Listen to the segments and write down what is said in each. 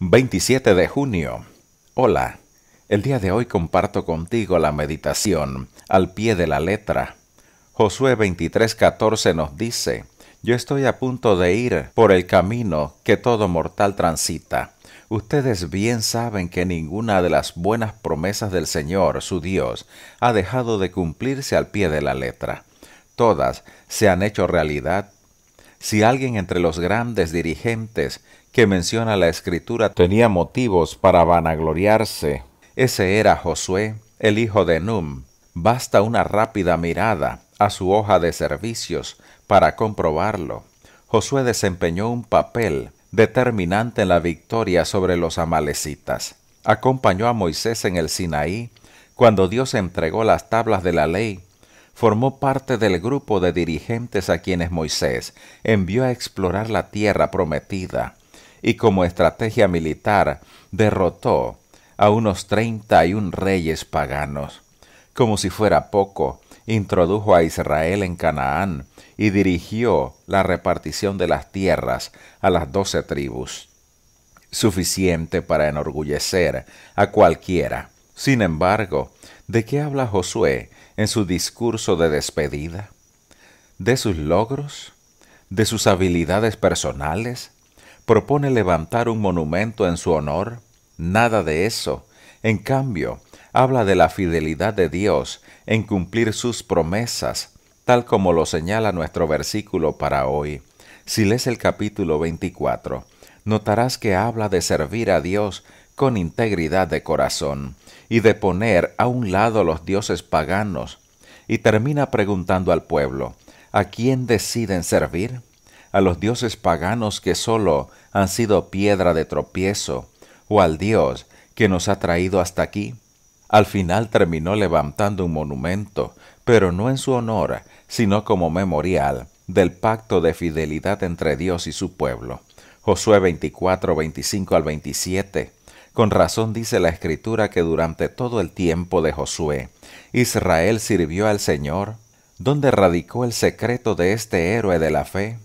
27 de junio. Hola, el día de hoy comparto contigo la meditación al pie de la letra. Josué 23:14 nos dice, Yo estoy a punto de ir por el camino que todo mortal transita. Ustedes bien saben que ninguna de las buenas promesas del Señor, su Dios, ha dejado de cumplirse al pie de la letra. Todas se han hecho realidad si alguien entre los grandes dirigentes que menciona la escritura tenía motivos para vanagloriarse. Ese era Josué, el hijo de Num. Basta una rápida mirada a su hoja de servicios para comprobarlo. Josué desempeñó un papel determinante en la victoria sobre los amalecitas. Acompañó a Moisés en el Sinaí cuando Dios entregó las tablas de la ley. Formó parte del grupo de dirigentes a quienes Moisés envió a explorar la tierra prometida y como estrategia militar derrotó a unos 31 reyes paganos. Como si fuera poco, introdujo a Israel en Canaán y dirigió la repartición de las tierras a las doce tribus, suficiente para enorgullecer a cualquiera. Sin embargo, ¿de qué habla Josué en su discurso de despedida? ¿De sus logros? ¿De sus habilidades personales? propone levantar un monumento en su honor? Nada de eso. En cambio, habla de la fidelidad de Dios en cumplir sus promesas, tal como lo señala nuestro versículo para hoy. Si lees el capítulo 24, notarás que habla de servir a Dios con integridad de corazón y de poner a un lado los dioses paganos, y termina preguntando al pueblo, ¿a quién deciden servir? a los dioses paganos que solo han sido piedra de tropiezo, o al Dios que nos ha traído hasta aquí. Al final terminó levantando un monumento, pero no en su honor, sino como memorial del pacto de fidelidad entre Dios y su pueblo. Josué 24, 25 al 27. Con razón dice la escritura que durante todo el tiempo de Josué, Israel sirvió al Señor. ¿Dónde radicó el secreto de este héroe de la fe?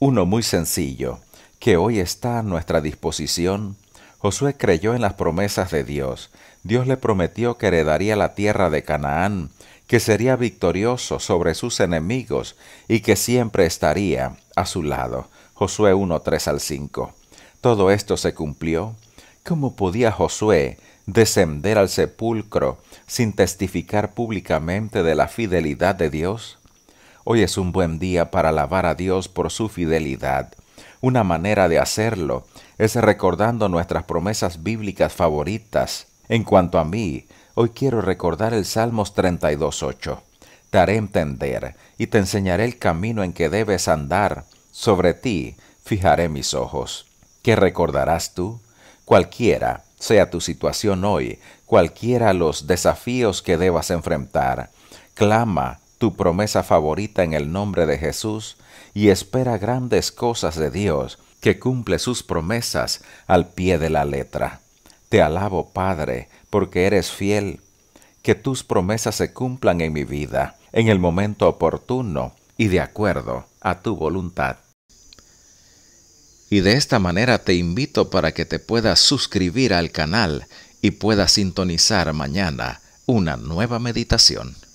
uno muy sencillo, que hoy está a nuestra disposición, Josué creyó en las promesas de Dios. Dios le prometió que heredaría la tierra de Canaán, que sería victorioso sobre sus enemigos y que siempre estaría a su lado. Josué 1, 3 al 5. Todo esto se cumplió. ¿Cómo podía Josué descender al sepulcro sin testificar públicamente de la fidelidad de Dios? Hoy es un buen día para alabar a Dios por su fidelidad. Una manera de hacerlo es recordando nuestras promesas bíblicas favoritas. En cuanto a mí, hoy quiero recordar el Salmos 32.8. Te haré entender y te enseñaré el camino en que debes andar. Sobre ti fijaré mis ojos. ¿Qué recordarás tú? Cualquiera sea tu situación hoy, cualquiera los desafíos que debas enfrentar. Clama tu promesa favorita en el nombre de Jesús y espera grandes cosas de Dios, que cumple sus promesas al pie de la letra. Te alabo, Padre, porque eres fiel. Que tus promesas se cumplan en mi vida, en el momento oportuno y de acuerdo a tu voluntad. Y de esta manera te invito para que te puedas suscribir al canal y puedas sintonizar mañana una nueva meditación.